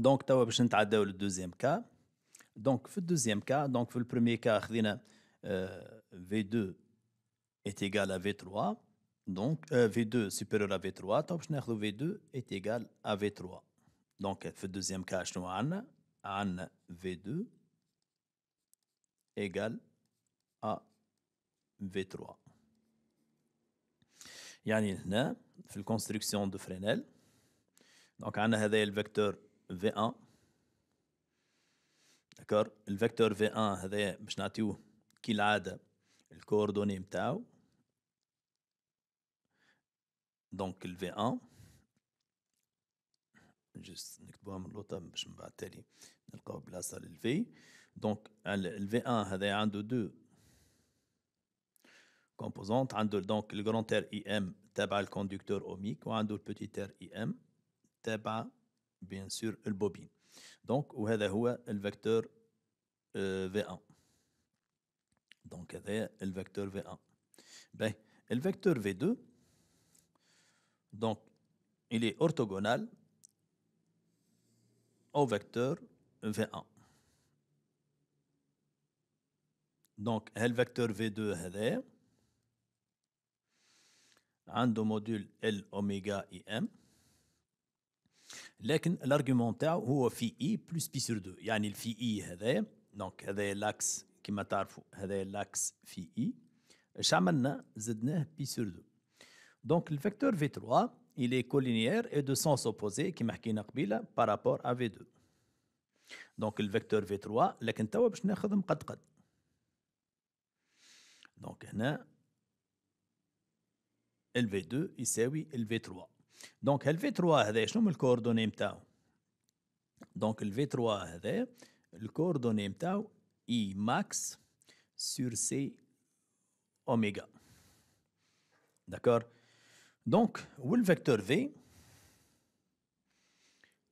le deuxième cas. نتعداو للدوزيام كا دونك في الدوزيام كا دونك في cas كا خذينا V2 est égal à V3 donc V2 supérieur à V3 تو باش ناخذ V2 est égal à V3 donc le deuxième cas, شنو عندنا عندنا V2 égal à V3 يعني la في de دو فرينيل دونك عندنا le vecteur V1 دكار الفكتور V1 هذايا باش نعطيوه كالعادة الكوردوني متاعو دونك ال V1 جست نكتبوها من لوطا باش من بعد تالي نلقاو بلاصة لل V دونك ال V1 هذايا عنده دو كومبوزونت عنده دونك الكرون تير اي ام تابع الكوندكتور اوميك وعنده البوتي تير اي ام تابعه bien sûr le bobine. Donc, où est le vecteur euh, V1 Donc, c'est le vecteur V1. Ben, le vecteur V2, donc, il est orthogonal au vecteur V1. Donc, le vecteur V2 est un Un module L oméga IM. لكن الارغيومون تاعو هو في اي بلس بي سور دو يعني الفي اي e هذا دونك هذا لاكس كما تعرفوا هذا لاكس في اي e. اش عملنا زدناه بي سور دو دونك الفيكتور في 3 il est collinéaire et de sens opposé كما حكينا قبيله par rapport à v2 دونك الفيكتور في 3 لكن توا باش ناخذ مقدقد دونك هنا ال v2 يساوي ال v3 دونك هالفي 3 هذا شنو من الكوردوني نتاعو دونك الفي 3 هذا الكوردوني نتاعو اي ماكس سور سي اوميغا داكور دونك والفيكتور في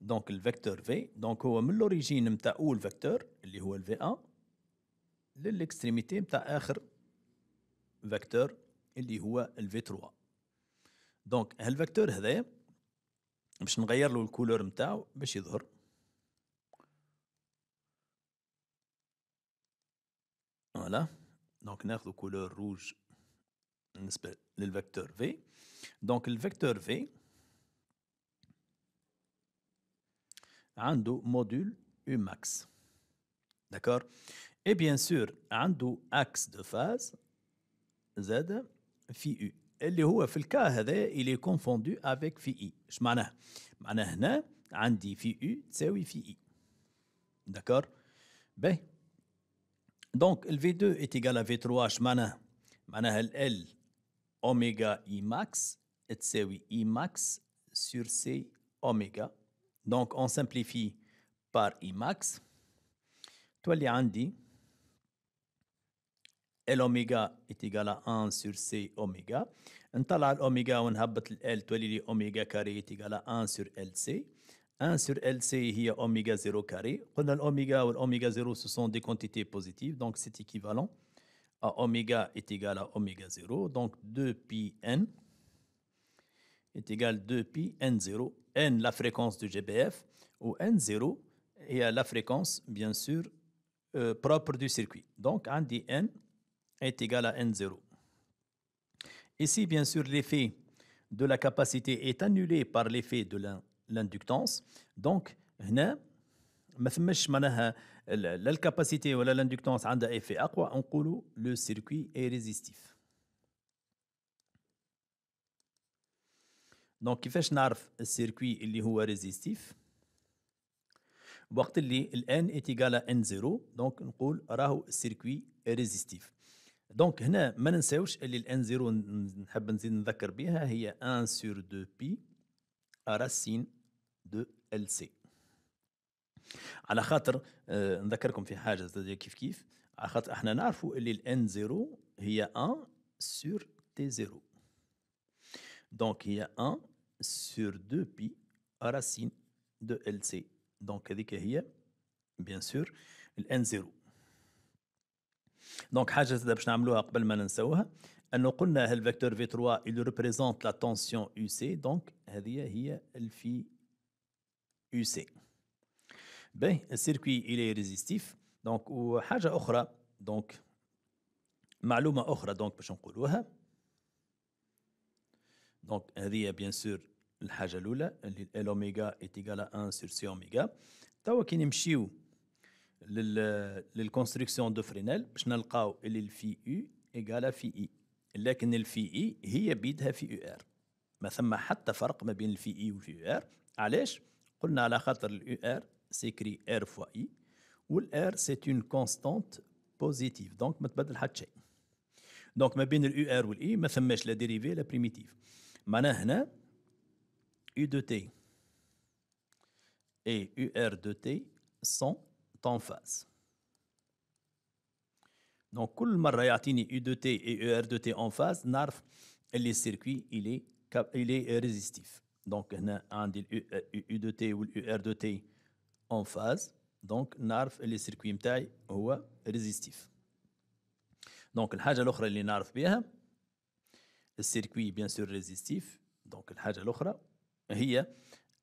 دونك الفيكتور في دونك هو من لوريجين نتاع اول فيكتور اللي هو الفي 1 للاكستريميتي نتاع اخر فيكتور اللي هو الفي 3 دونك هالفاكتور هذايا باش نغير له الكولور نتاعو باش يظهر فوالا دونك ناخذ كولور روج بالنسبه للفاكتور في دونك الفاكتور في عنده موديل U max. داكور اي بيان سور عنده اكس دو فاز زاد في U. اللي هو في الكا هذا اللي كونفوندو افيك في اي اش معناه معناه هنا عندي في يو تساوي في اي داكور باهي دونك ال في 2 est في 3 اش معناه معناها ال ال اوميغا اي ماكس تساوي اي ماكس سور سي اوميغا دونك اون سامبليفي بار اي ماكس تولي عندي est égal à 1 sur sur سي oméga, omega on L. ال تولي carré égal à 1 sur LC. 1 sur LC est oméga 0 carré. On l'oméga ou l'oméga 0, ce sont des quantités positives, donc c'est équivalent à oméga est égal à oméga 0, donc 2 n est égal à 2 n 0 n, la fréquence du GBF, ou n0 est la fréquence, bien sûr, euh, propre du circuit. Donc, on dit n est égal à N0. Ici, bien sûr, l'effet de la capacité est annulé par l'effet de l'inductance. Donc, la capacité ou l'inductance a un effet Quoi? on le circuit est résistif. Donc, il fait narf le circuit qui est résistif. وقت N est ايت à n 0 que le circuit est résistif. دونك هنا ما ننساوش اللي الان زيرو نحب نزيد نذكر بها هي 1 سور 2 بي راسين دو ال سي على خاطر آه نذكركم في حاجه زاد كيف كيف على خاطر احنا نعرفوا اللي الان زيرو هي 1 سور تي زيرو دونك هي 1 سور 2 بي راسين دو ال سي دونك هذيك هي بيان سور الان زيرو دونك حاجه زاد باش نعملوها قبل ما ننساوها انه قلنا هالفيكتور في 3 اللي ريبريزونت لا تونسيون يو سي دونك هذه هي الفي يو سي باهي السيركوي الي ريزيستيف دونك وحاجه اخرى دونك معلومه اخرى دونك باش نقولوها دونك هذه بيان سور الحاجه الاولى اللي ال اوميغا ايتيغالا 1 سور سي اوميغا توا كي نمشيو للكونستركسيون دو فرينيل باش نلقاو اللي الفي يو ايكالا في اي e. لكن الفي اي e هي بيدها في يو ار ما ثم حتى فرق ما بين الفي اي e والفي يو ار علاش قلنا على خاطر الاو ار سيكري ار فوا اي والار سي اون كونستانت بوزيتيف دونك ما تبدل حتى شيء دونك ما بين الاو ار والاي ما ثماش لا ديريفي لا بريميتيف معناها هنا يو دو تي اي يو ار دو تي سون تنفاز دونك كل مره يعطيني اي دو تي اي ار دو تي اون فاز نعرف اللي السيركوي الي الي ريزيستيف دونك هنا عندي الاو دو تي والاو ار دو تي اون فاز دونك نعرف اللي السيركوي نتاعي هو ريزيستيف دونك الحاجه الاخرى اللي نعرف بها السيركوي بيان سور ريزيستيف دونك الحاجه الاخرى هي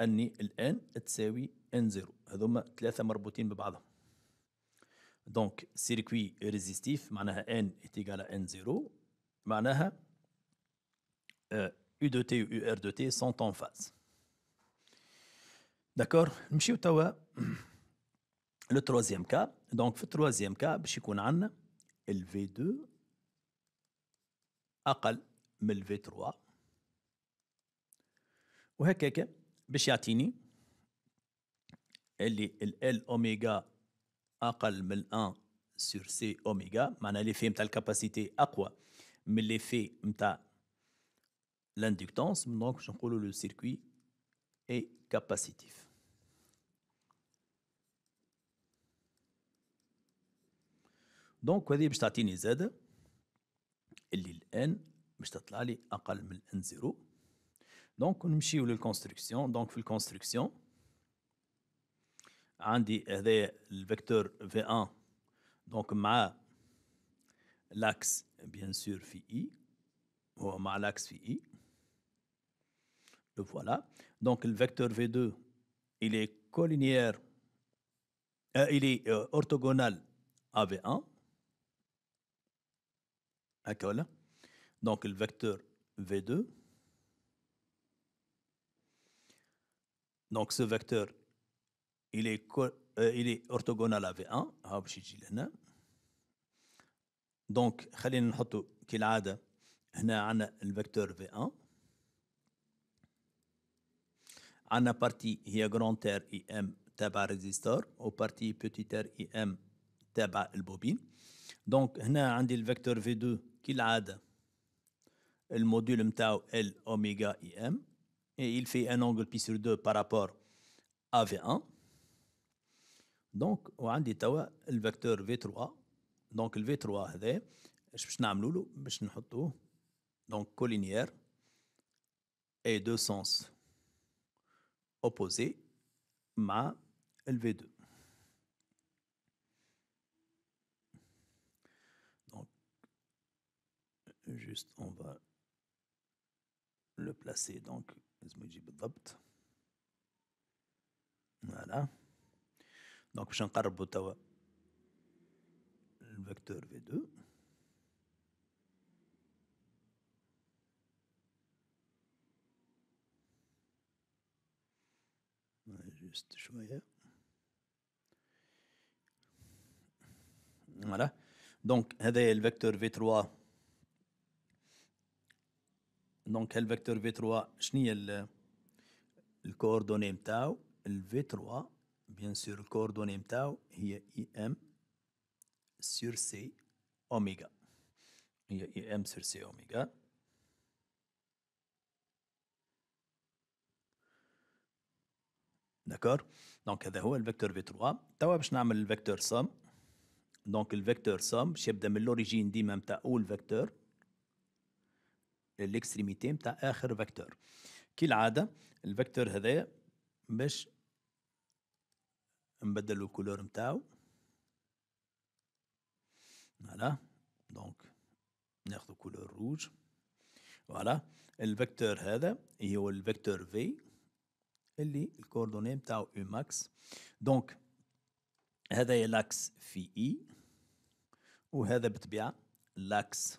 أني الآن تساوي ان زيرو هذوما ثلاثة مربوطين ببعضهم دونك سيركوي ريزيستيف معناها ان ايتيغال ان زيرو معناها آه، U de T و U R de T sont en phase. D'accord نمشيو توا لو تروازيام كا دونك في التروازيام كا باش يكون عندنا ال V2 أقل من ال V3 وهكاكا باش يعطيني اللي ال اوميغا اقل من 1 سور سي اوميغا معناها لي في نتاع الكاباسيتي اقوى من لي في نتاع لاندكتونس دونك باش نقولوا لو سيركوي اي كاباسيتيف دونك هذه باش تعطيني زاده اللي الان باش تطلع لي اقل من ان زيرو Donc, on me la construction. Donc, la construction, on dit le vecteur V1, donc ma l'axe, bien sûr, phi ou ma l'axe phi Le voilà. Donc, le vecteur V2, il est collinéaire, euh, il est euh, orthogonal à V1. Donc, le vecteur V2, دونك سو فيكتور الي كور... الي اورتوغونال في أن ها باش يجي لهنا دونك خلينا نحطو كالعاده هنا عندنا الفيكتور في أن عندنا بارتي هي جراند تير اي ام تابع ريزيستور و بارتي بوتي تير اي ام تابع البوبين دونك هنا عندي الفيكتور في دو كالعاده الموديول نتاعو ال اوميغا اي ام et il fait un angle pi sur 2 par rapport à V1. Donc, on a le vecteur V3. Donc, le V3, je vais le donc collinière et deux sens opposés Ma le V2. Donc, juste on va le placer donc لازم يجي بالضبط فوالا دونك باش نقربو توا الفيكتور في دو جوست شويه فوالا دونك هذايا الفيكتور في 3 دونك هالفيكتور في 3 شنو هي الكوردوني نتاعو الفي 3 بيان سور الكوردوني نتاعو هي اي ام سور سي اوميغا هي اي ام سور سي اوميغا داكور دونك هذا هو الفيكتور في 3 توا باش نعمل الفيكتور سام دونك الفيكتور سام باش يبدا من لوريجين ديما نتاع اول فيكتور الاكستريميتي نتاع اخر فيكتور كي العاده الفيكتور هذا باش نبدلو الكولور نتاعو فوالا دونك ناخذ كولور روج فوالا الفيكتور هذا هو الفيكتور في اللي الكوردوني نتاعو او ماكس دونك هذا هي لاكس في اي e. وهذا بطبيعه لاكس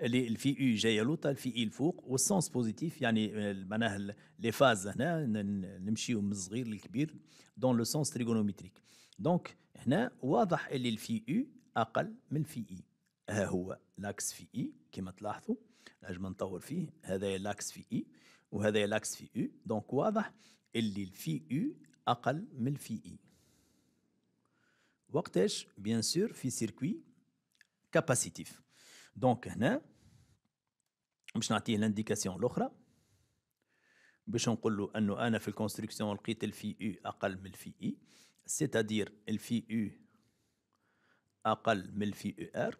اللي في اي جايه لوطا في اي الفوق والسونس بوزيتيف يعني معناها لي فاز هنا نمشيو من الصغير للكبير دون لو سونس تريغونومتريك دونك هنا واضح اللي الفي اي اقل من الفي اي ها هو لاكس في اي كما تلاحظوا نجم نطور فيه هذا لاكس في اي وهذا لاكس في اي دونك واضح اللي الفي اي اقل من الفي اي وقتاش بيان سور في سيركوي كاباسيتيف دونك هنا باش نعطيه لانديكاسيون الاخرى باش نقول له انه انا في الكونستركسيون لقيت الفي يو اقل من الفي اي سيتادير الفي u اقل من الفي ur. Donc,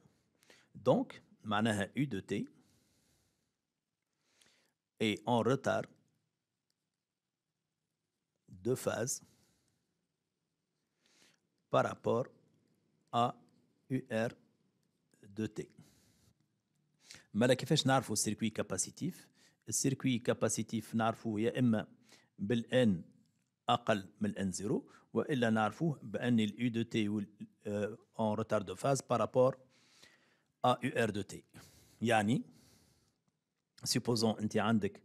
دونك معناها U de t et en retard de phases par rapport à UR de T. مالا كيفاش نعرفوا السيركوي كاباسيتيف السيركوي كاباسيتيف نعرفوه يا اما بالان اقل من الان زيرو والا نعرفوه بان الاي دو تي اون روتار دو فاز بارابور ا يو ار دو تي يعني سيبوزون انت عندك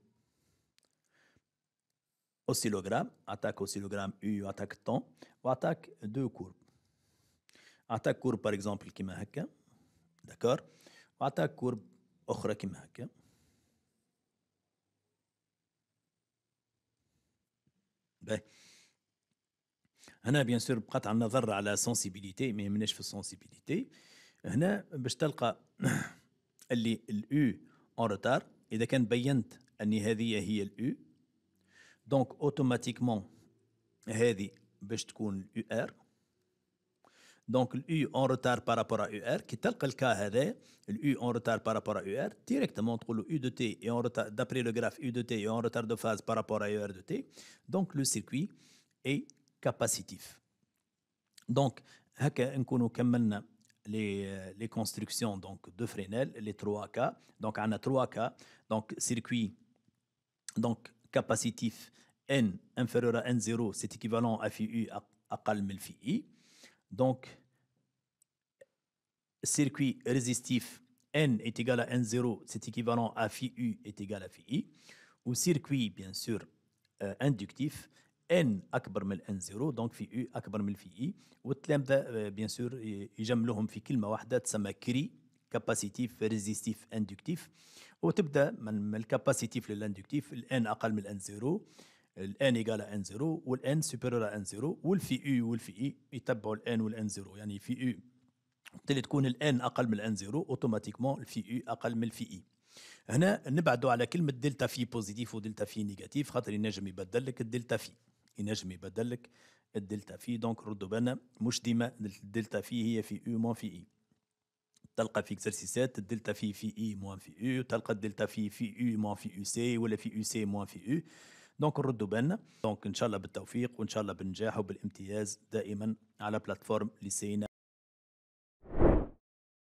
اوسيلوغرام اتاك اوسيلوغرام يو اتاك طون واتاك دو كورب اتاك كورب باغ اكزومبل كيما هكا داكور واتاك كورب أخرى كيما هكا باهي هنا بيان سور بقات عندنا ضرة على سونسيبيليتي ما يهمناش في السونسيبيليتي هنا باش تلقى اللي الاو اون روتار اذا كان بينت اني هذه هي الاو دونك اوتوماتيكمون هذه باش تكون الاو ار Donc, U en retard par rapport à UR, qui tel que le cas U en retard par rapport à UR, directement entre le U de T et en retard, d'après le graphe U de T et en retard de phase par rapport à UR e de T. Donc, le circuit est capacitif. Donc, nous avons les, euh, les constructions donc, de Fresnel, les 3 k Donc, on a 3 k Donc, circuit donc, capacitif N inférieur à N0, c'est équivalent à U à, à ΦI. Donc, circuit résistif N est égal à N0, c'est équivalent à phi U est égal à phi I. Ou circuit, bien sûr, euh, inductif, N akbar mel N0, donc phi U akbar mel phi I. Ou euh, bien sûr, j'aime fi kilma wahda, tsama cri, capacitif, résistif, inductif. Ou tibda, man le capacitif le l'inductif, N akal mel N0, N égal à N0, ou N supérieur à N0, ou phi U ou phi I, il tabou N ou N0, yani phi U. وبالتالي تكون الان اقل من الان زيرو اوتوماتيكمون الفي او اقل من الفي اي هنا نبعدوا على كلمه دلتا في بوزيتيف ودلتا في نيجاتيف خاطر ينجم يبدل لك الدلتا في ينجم يبدل لك الدلتا في دونك ردوا بالنا مش ديما الدلتا في هي في او مون في اي تلقى في اكزرسيسات الدلتا في في اي موان في او تلقى الدلتا في في او موان في او سي ولا في او سي موان في او دونك ردوا بالنا دونك ان شاء الله بالتوفيق وان شاء الله بالنجاح وبالامتياز دائما على بلاتفورم لسينا